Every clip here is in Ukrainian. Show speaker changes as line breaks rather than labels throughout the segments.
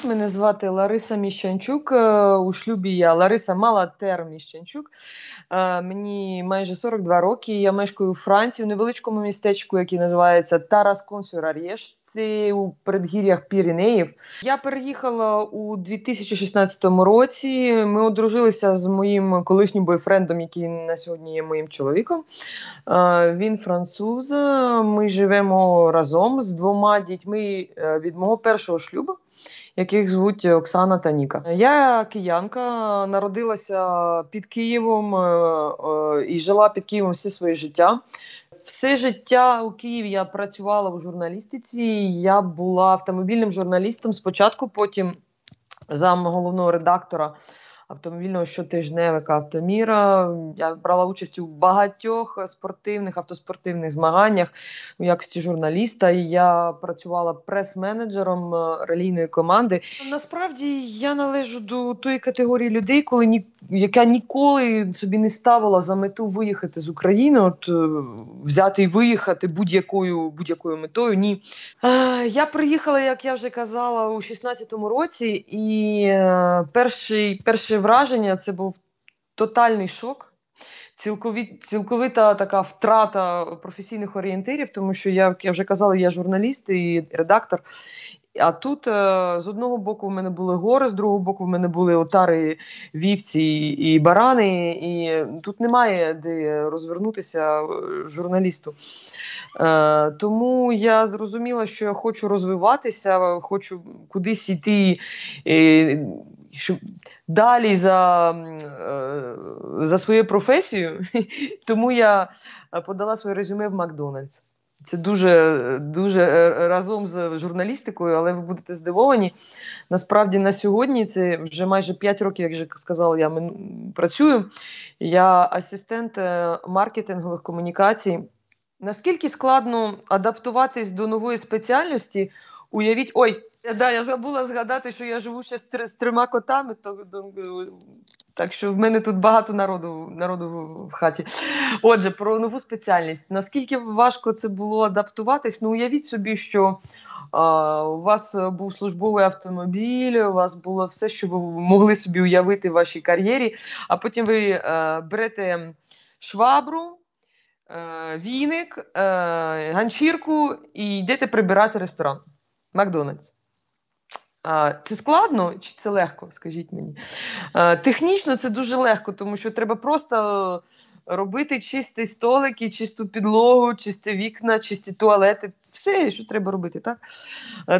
привіт! Мене звати Лариса Міщанчук. Е, у шлюбі я Лариса Малатер Міщанчук. Е, мені майже 42 роки. Я мешкаю у Франції в невеличкому містечку, який називається Тарас сюр Це у передгір'ях Піренеїв. Я переїхала у 2016 році. Ми одружилися з моїм колишнім бойфрендом, який на сьогодні є моїм чоловіком. Е, він француз. Ми живемо разом з двома дітьми від мого першого шлюбу яких звуть е, Оксана та Ніка. Я киянка, народилася під Києвом е, е, і жила під Києвом все своє життя. Все життя у Києві я працювала в журналістиці. Я була автомобільним журналістом спочатку, потім зам головного редактора автомобільного щотижневика автоміра. Я брала участь у багатьох спортивних автоспортивних змаганнях у якості журналіста. І Я працювала прес-менеджером е, релійної команди. Ну, насправді я належу до тої категорії людей, коли ні, яка ніколи собі не ставила за мету виїхати з України, от е, взяти і виїхати будь-якою будь-якою метою. Ні, я приїхала, як я вже казала, у 2016 році, і е, перший перший враження це був тотальний шок, цілковіт, цілковита така втрата професійних орієнтирів, тому що я, як я вже казала, я журналіст і редактор. А тут е, з одного боку в мене були гори, з другого боку в мене були отари, вівці і барани, і тут немає де розвернутися е, журналісту. Е, тому я зрозуміла, що я хочу розвиватися, хочу кудись йти щоб далі за е, за свою професію, тому я е, подала своє резюме в Макдональдс. Це дуже дуже е, разом з журналістикою, але ви будете здивовані. Насправді, на сьогодні це вже майже 5 років, як вже сказала, я працюю. Я асистент маркетингових комунікацій. Наскільки складно адаптуватись до нової спеціальності, уявіть, ой, я да, я забула згадати, що я живу ще з, три, з трьома котами, то так що в мене тут багато народу народу в хаті. Отже, про нову спеціальність. Наскільки важко це було адаптуватись? Ну, уявіть собі, що е, у вас був службовий автомобіль, у вас було все, що ви могли собі уявити в вашій кар'єрі, а потім ви е, берете швабру. Е, віник, е, ганчірку і йдете прибирати ресторан Макдональдс. Це складно чи це легко, скажіть мені. Технічно це дуже легко, тому що треба просто робити чисті столики, чисту підлогу, чисті вікна, чисті туалети. Все, що треба робити, так?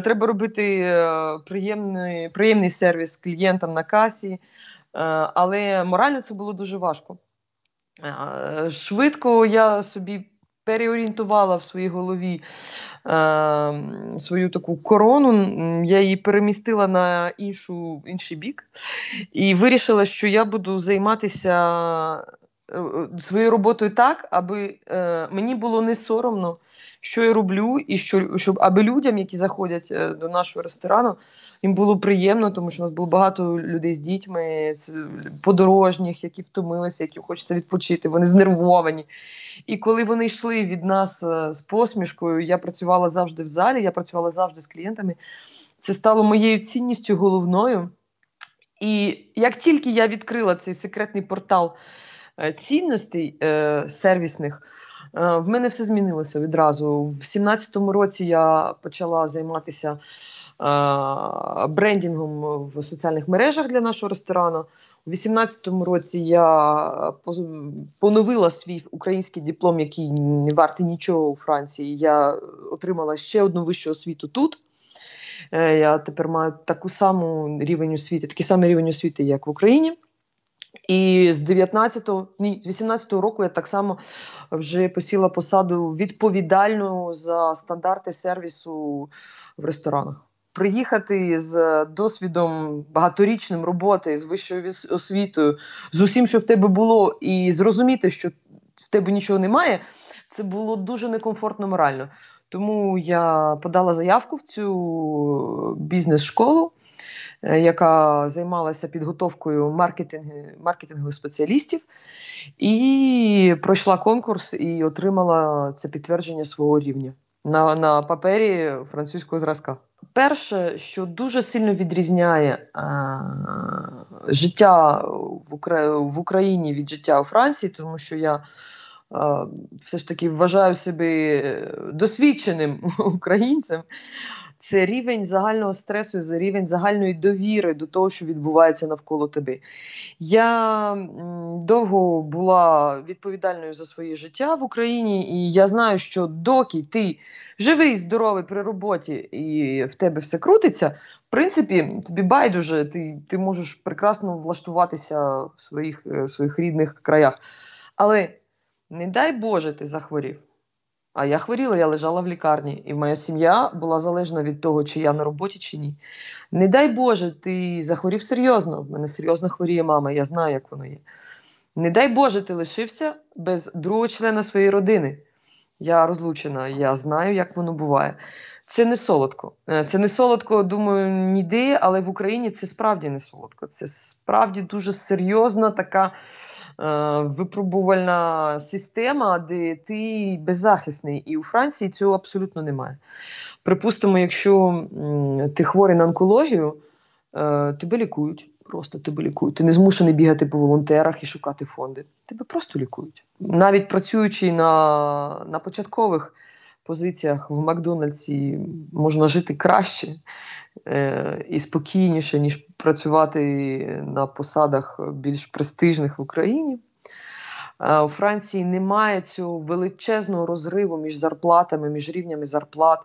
Треба робити е, приємний приємний сервіс клієнтам на касі, е, але морально це було дуже важко. Швидко я собі переорієнтувала в своїй голові Е, свою таку корону, я її перемістила на іншу, інший бік і вирішила, що я буду займатися е, е, своєю роботою так, аби мені було не соромно, що я роблю, і що щоб аби людям, які заходять до нашого ресторану, їм було приємно, тому що у нас було багато людей з дітьми, подорожніх, які втомилися, які хочеться відпочити. Вони знервовані. І коли вони йшли від нас е, з посмішкою, я працювала завжди в залі, я працювала завжди з клієнтами. Це стало моєю цінністю головною. І як тільки я відкрила цей секретний портал е, цінностей е, сервісних, е, в мене все змінилося відразу. В 2017 році я почала займатися Е, брендінгом в соціальних мережах для нашого ресторану. У 2018 році я поновила свій український диплом, який не вартий нічого у Франції. Я отримала ще одну вищу освіту тут. Е, я тепер маю таку саму рівень освіти, такий самий рівень освіти, як в Україні. І з 19-го, ні, з 18-го року я так само вже посіла посаду відповідальну за стандарти сервісу в ресторанах приїхати з е, досвідом багаторічним роботи, з вищою освітою, з усім, що в тебе було, і зрозуміти, що в тебе нічого немає, це було дуже некомфортно морально. Тому я подала заявку в цю е, бізнес-школу, е, яка займалася підготовкою маркетинг, маркетингових спеціалістів, і пройшла конкурс і отримала це підтвердження свого рівня на, на папері французького зразка. Перше, що дуже сильно відрізняє е, життя в, Украї... в Україні від життя у Франції, тому що я е, все ж таки вважаю себе досвідченим українцем це рівень загального стресу, це рівень загальної довіри до того, що відбувається навколо тебе. Я довго була відповідальною за своє життя в Україні, і я знаю, що доки ти живий, здоровий при роботі і в тебе все крутиться, в принципі, тобі байдуже, ти ти можеш прекрасно влаштуватися в своїх, е, в своїх рідних краях. Але не дай Боже, ти захворів. А я хворіла, я лежала в лікарні, і моя сім'я була залежна від того, чи я на роботі, чи ні. Не дай Боже, ти захворів серйозно. В мене серйозно хворіє мама, я знаю, як воно є. Не дай Боже, ти лишився без другого члена своєї родини. Я розлучена, я знаю, як воно буває. Це не солодко. Е, це не солодко, думаю, ніде, але в Україні це справді не солодко. Це справді дуже серйозна така. Е, випробувальна система, де ти беззахисний, і у Франції цього абсолютно немає. Припустимо, якщо ти хворий на онкологію, е, тебе лікують. Просто тебе лікують. Ти не змушений бігати по волонтерах і шукати фонди. Тебе просто лікують. Навіть працюючи на на початкових позиціях в Макдональдсі можна жити краще е, і спокійніше, ніж працювати на посадах більш престижних в Україні. Е, у Франції немає цього величезного розриву між зарплатами, між рівнями зарплат.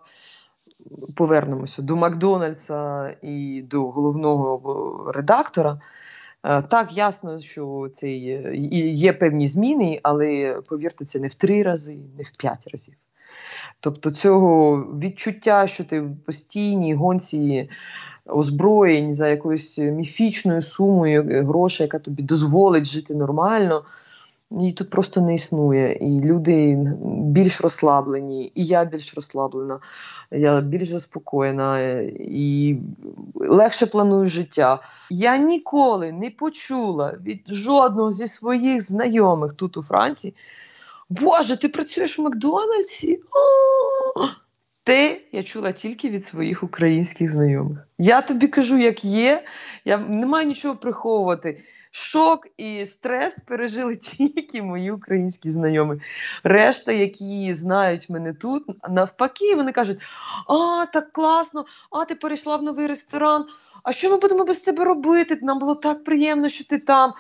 Повернемося до Макдональдса і до головного е, редактора. Е, так, ясно, що це є, є певні зміни, але повірте, це не в три рази, не в п'ять разів. Тобто цього відчуття, що ти в постійній гонці озброєнь за якоюсь міфічною сумою грошей, яка тобі дозволить жити нормально, її тут просто не існує. І люди більш розслаблені, і я більш розслаблена, я більш заспокоєна і легше планую життя. Я ніколи не почула від жодного зі своїх знайомих тут у Франції. Боже, ти працюєш в Макдональдсі? Те я чула тільки від своїх українських знайомих. Я тобі кажу, як є, я не маю нічого приховувати. Шок і стрес пережили тільки мої українські знайомі. Решта, які знають мене тут, навпаки, вони кажуть: а, так класно, а ти перейшла в новий ресторан. А що ми будемо без тебе робити? Нам було так приємно, що ти там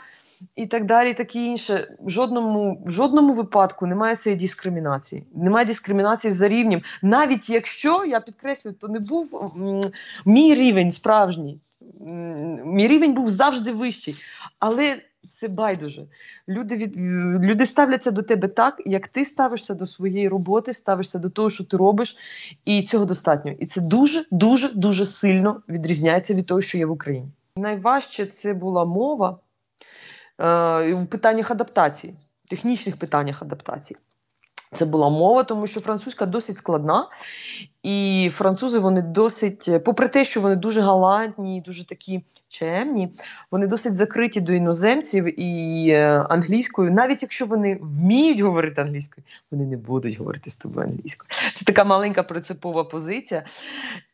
і так далі, і інше. В жодному в жодному випадку немає цієї дискримінації. Немає дискримінації за рівнем. Навіть якщо я підкреслю, то не був мій рівень справжній. Мій рівень був завжди вищий, але це байдуже. Люди від люди ставляться до тебе так, як ти ставишся до своєї роботи, ставишся до того, що ти робиш, і цього достатньо. І це дуже, дуже, дуже сильно відрізняється від того, що є в Україні. Найважче це була мова. Е, в питаннях адаптації, технічних питаннях адаптації. Це була мова, тому що французька досить складна, і французи вони досить, попри те, що вони дуже галантні, дуже такі чемні, вони досить закриті до іноземців і е, англійською, навіть якщо вони вміють говорити англійською, вони не будуть говорити з тобою англійською. Це така маленька принципова позиція.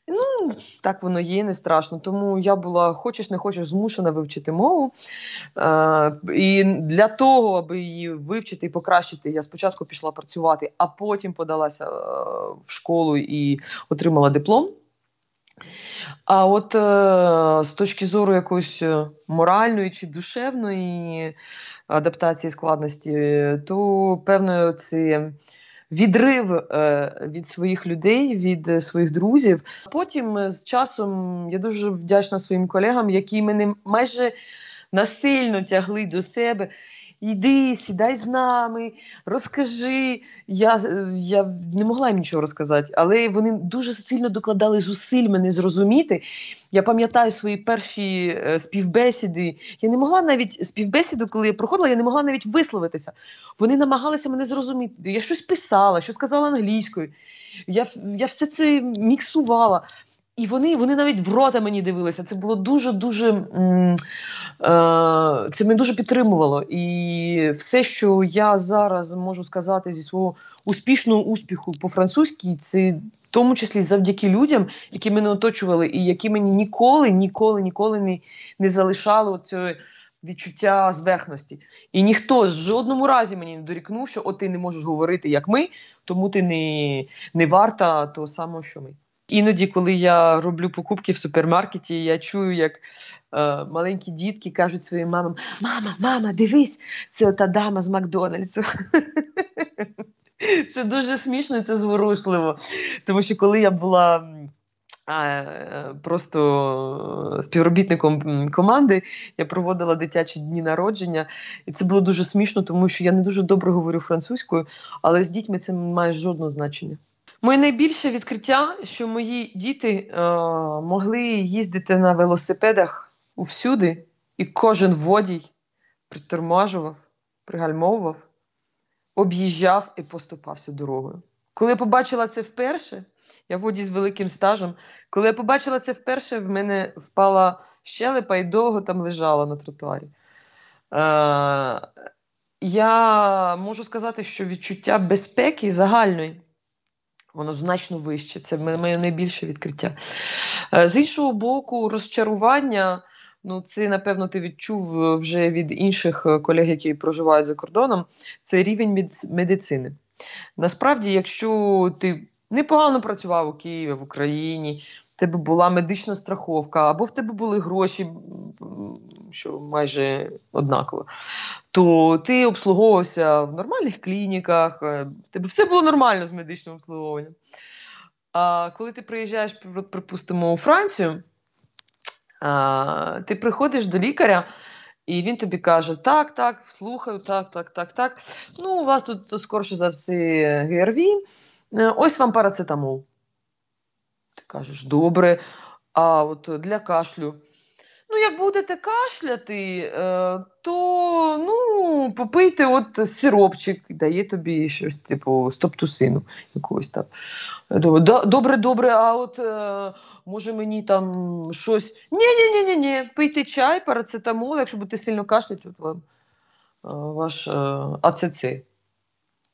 Ну, так воно є, не страшно. Тому я була, хочеш не хочеш, змушена вивчити мову. Е, І для того, аби її вивчити і покращити, я спочатку пішла працювати, а потім подалася е, в школу і отримала диплом. А от е, з точки зору якоїсь е, моральної чи душевної адаптації складності, то певно, це відрив е, від своїх людей, від е, своїх друзів. Потім е, з часом я дуже вдячна своїм колегам, які мене майже насильно тягли до себе йди, сідай з нами, розкажи. Я е, я не могла їм нічого розказати, але вони дуже сильно докладали зусиль мене зрозуміти. Я пам'ятаю свої перші е, співбесіди. Я не могла навіть співбесіду, коли я проходила, я не могла навіть висловитися. Вони намагалися мене зрозуміти. Я щось писала, щось казала англійською. Я, Я все це міксувала. І вони вони навіть в рота мені дивилися. Це було дуже-дуже е, це мене дуже підтримувало. І все, що я зараз можу сказати зі свого успішного успіху по-французьки, це в тому числі завдяки людям, які мене оточували, і які мені ніколи, ніколи, ніколи не, не залишали цього відчуття зверхності. І ніхто в жодному разі мені не дорікнув, що от ти не можеш говорити як ми, тому ти не, не варта того самого, що ми. Іноді, коли я роблю покупки в супермаркеті, я чую, як е, маленькі дітки кажуть своїм мамам: Мама, мама, дивись, це та дама з Макдональдсу. Це дуже смішно це зворушливо. Тому що коли я була. Просто співробітником команди я проводила дитячі дні народження, і це було дуже смішно, тому що я не дуже добре говорю французькою, але з дітьми це не має жодного значення. Моє найбільше відкриття, що мої діти е, могли їздити на велосипедах всюди, і кожен водій притормажував, пригальмовував, об'їжджав і поступався дорогою. Коли я побачила це вперше, я водій з великим стажем. Коли я побачила це вперше, в мене впала щелепа і довго там лежала на тротуарі. Е, я можу сказати, що відчуття безпеки загальної. Воно значно вище. Це моє найбільше відкриття. Е, з іншого боку, розчарування. Ну, це, напевно, ти відчув е, вже від інших е, колег, які проживають за кордоном. Це рівень медицини. Насправді, якщо ти непогано працював у Києві, в Україні, тебе була медична страховка, або в тебе були гроші, що майже однаково, то ти обслуговувався в нормальних клініках, е, в тебе все було нормально з медичним обслуговуванням. А коли ти приїжджаєш, припустимо, у Францію, ти приходиш до лікаря. І він тобі каже: так, так, слухаю, так, так, так, так. Ну, у вас тут скорше за все ГРВІ. Е, ось вам парацетамол. Ти кажеш, добре, а от для кашлю. Ну, як будете кашляти, е, то ну, попийте от сиропчик, дає тобі щось, типу, стоптусину якогось там. Добре, добре, а от е, може мені там щось. Ні-ні-ні, ні пийте чай, парацетамол, якщо будете сильно кашляти, от вам е, ваш АЦЦ.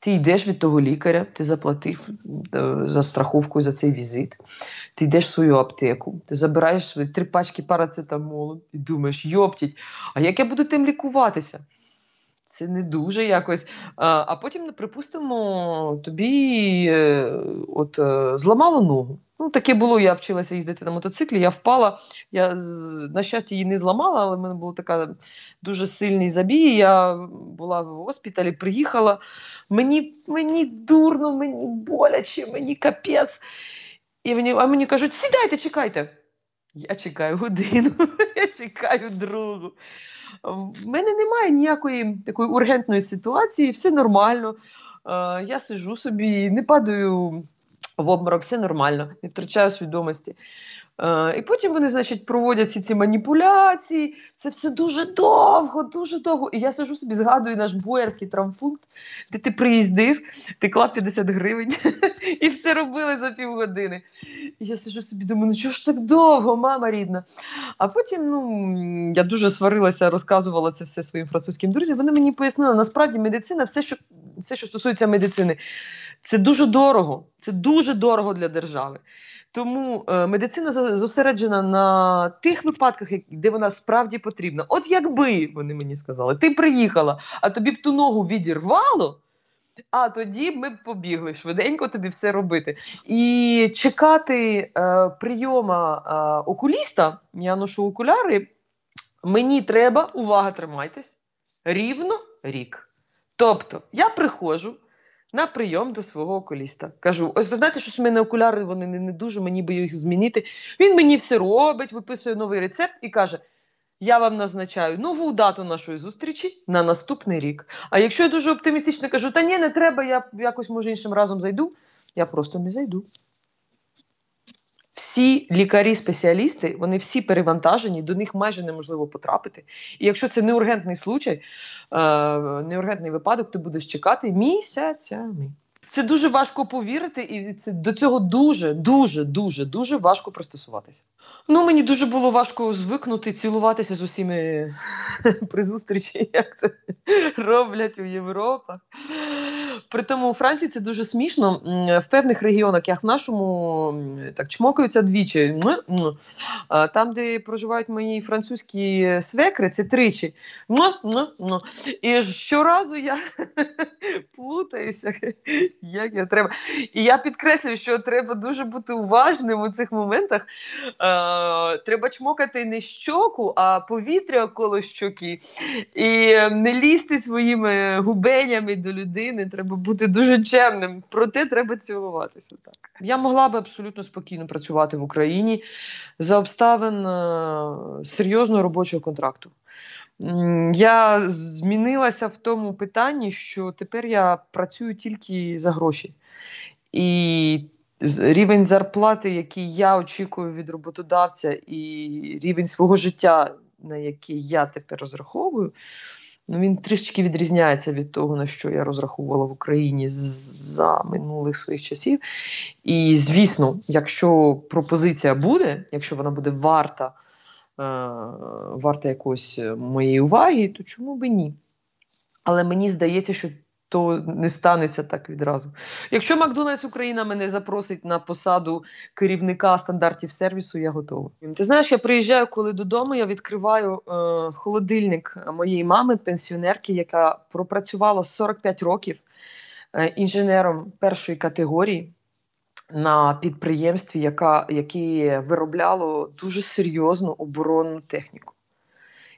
Ти йдеш від того лікаря, ти заплатив е, за страховку за цей візит, ти йдеш в свою аптеку, ти забираєш свої три пачки парацетамолу і думаєш, йоптіть, а як я буду тим лікуватися? Це не дуже якось. Е, а потім, ну, припустимо, тобі е, от, зламало ногу. Ну, таке було, я вчилася їздити на мотоциклі, я впала. Я, на щастя, її не зламала, але в мене був така дуже сильний забій. Я була в госпіталі, приїхала. Мені мені дурно, мені боляче, мені капець. І мені, А мені кажуть, сідайте, чекайте. Я чекаю годину, я чекаю другу. В мене немає ніякої такої ургентної ситуації, все нормально. Е, я сижу собі, не падаю в обморок, все нормально, не втрачаю свідомості. Е, і потім вони, значить, проводять всі ці маніпуляції. Це все дуже довго, дуже довго. І я сижу собі, згадую наш боярський травмпункт, де ти приїздив, ти клав 50 гривень і все робили за півгодини. І я сижу собі, думаю, ну чого ж так довго, мама рідна. А потім ну, я дуже сварилася, розказувала це все своїм французьким друзям. Вони мені пояснили, насправді медицина, все, що, все, що стосується медицини, це дуже дорого. Це дуже дорого для держави. Тому е, медицина зосереджена на тих випадках, де вона справді потрібна. От якби вони мені сказали, ти приїхала, а тобі б ту ногу відірвало. А тоді ми б побігли швиденько тобі все робити. І чекати е, прийома е, окуліста, я ношу окуляри, мені треба, увага, тримайтесь, рівно рік. Тобто я приходжу, на прийом до свого окуліста. Кажу: ось ви знаєте, що у мене окуляри вони не, не дуже, мені би їх змінити. Він мені все робить, виписує новий рецепт і каже. Я вам назначаю нову дату нашої зустрічі на наступний рік. А якщо я дуже оптимістично кажу, та ні, не треба, я якось може іншим разом зайду, я просто не зайду всі лікарі-спеціалісти, вони всі перевантажені, до них майже неможливо потрапити. І якщо це не ургентний случай, е, не ургентний випадок, ти будеш чекати місяцями. Це дуже важко повірити, і це до цього дуже, дуже, дуже, дуже важко пристосуватися. Ну мені дуже було важко звикнути цілуватися з усіми при зустрічі, як це роблять у Європах. При тому у Франції це дуже смішно. В певних регіонах, як в нашому, так чмокаються двічі. Там, де проживають мої французькі свекри, це тричі. І щоразу я плутаюся, як я треба. І я підкреслюю, що треба дуже бути уважним у цих моментах. Треба чмокати не щоку, а повітря коло щоки. І не лізти своїми губенями до людини. Треба бути дуже чемним. Проте треба цілуватися. Так я могла би абсолютно спокійно працювати в Україні за обставин е, серйозного робочого контракту. Я змінилася в тому питанні, що тепер я працюю тільки за гроші. І рівень зарплати, який я очікую від роботодавця, і рівень свого життя, на який я тепер розраховую, ну, він трішечки відрізняється від того, на що я розраховувала в Україні за минулих своїх часів. І, звісно, якщо пропозиція буде, якщо вона буде варта, е, варта якоїсь моєї уваги, то чому би ні? Але мені здається, що то не станеться так відразу. Якщо Макдональдс Україна мене запросить на посаду керівника стандартів сервісу, я готова. Ти знаєш, я приїжджаю коли додому. Я відкриваю е, холодильник моєї мами, пенсіонерки, яка пропрацювала 45 років е, інженером першої категорії. На підприємстві, яка, яке виробляло дуже серйозну оборонну техніку.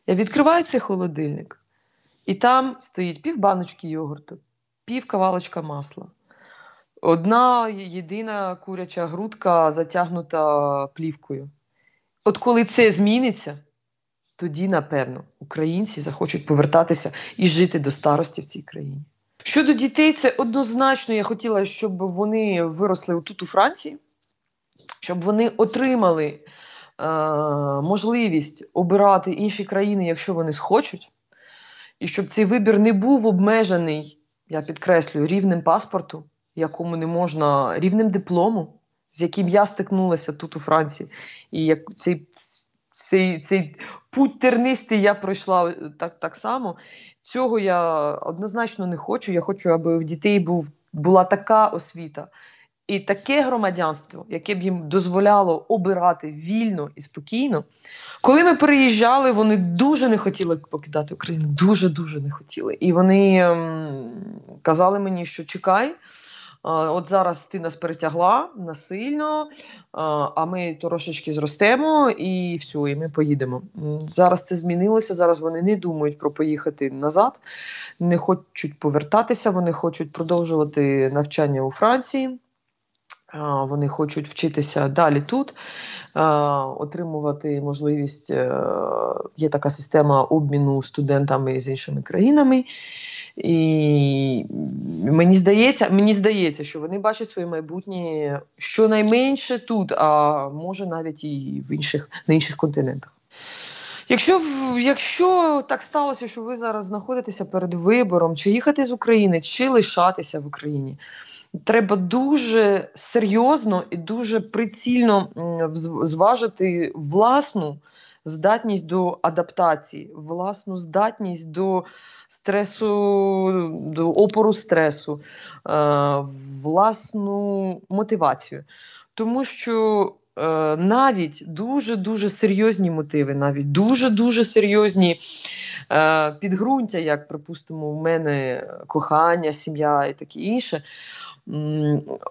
Я відкриваю цей холодильник, і там стоїть пів баночки йогурту, пів кавалочка масла, одна єдина куряча грудка затягнута плівкою. От коли це зміниться, тоді, напевно, українці захочуть повертатися і жити до старості в цій країні. Щодо дітей, це однозначно я хотіла, щоб вони виросли тут у Франції, щоб вони отримали е- можливість обирати інші країни, якщо вони схочуть і щоб цей вибір не був обмежений, я підкреслюю, рівнем паспорту, якому не можна, рівнем диплому, з яким я стикнулася тут у Франції. І як цей цей, цей путь тернистий я пройшла е, так так само. Цього я однозначно не хочу. Я хочу, аби в дітей був, була така освіта, і таке громадянство, яке б їм дозволяло обирати вільно і спокійно. Коли ми переїжджали, вони дуже не хотіли покидати Україну. Дуже дуже не хотіли. І вони ем, казали мені, що чекай, от зараз ти нас перетягла насильно, а ми трошечки зростемо і все, і ми поїдемо. Зараз це змінилося. Зараз вони не думають про поїхати назад, не хочуть повертатися. Вони хочуть продовжувати навчання у Франції. Вони хочуть вчитися далі тут, отримувати можливість. Е, є така система обміну студентами з іншими країнами. І мені здається, мені здається, що вони бачать своє майбутнє щонайменше тут, а може навіть і в інших на інших континентах. Якщо якщо так сталося, що ви зараз знаходитеся перед вибором, чи їхати з України, чи лишатися в Україні, треба дуже серйозно і дуже прицільно зважити власну здатність до адаптації, власну здатність до стресу, до опору стресу, е, власну мотивацію. Тому що Е, навіть дуже-дуже серйозні мотиви, навіть дуже-дуже серйозні е, підґрунтя, як, припустимо, у мене кохання, сім'я і таке інше.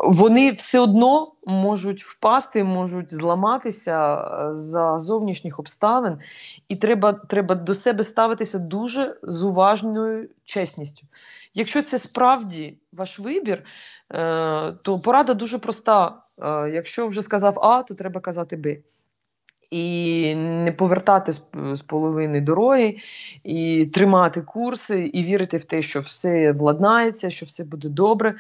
Вони все одно можуть впасти, можуть зламатися е, за зовнішніх обставин, і треба треба до себе ставитися дуже з уважною чесністю. Якщо це справді ваш вибір, то порада дуже проста: Е, якщо вже сказав А, то треба казати Б. І не повертати з половини дороги, і тримати курси, і вірити в те, що все владнається, що все буде добре.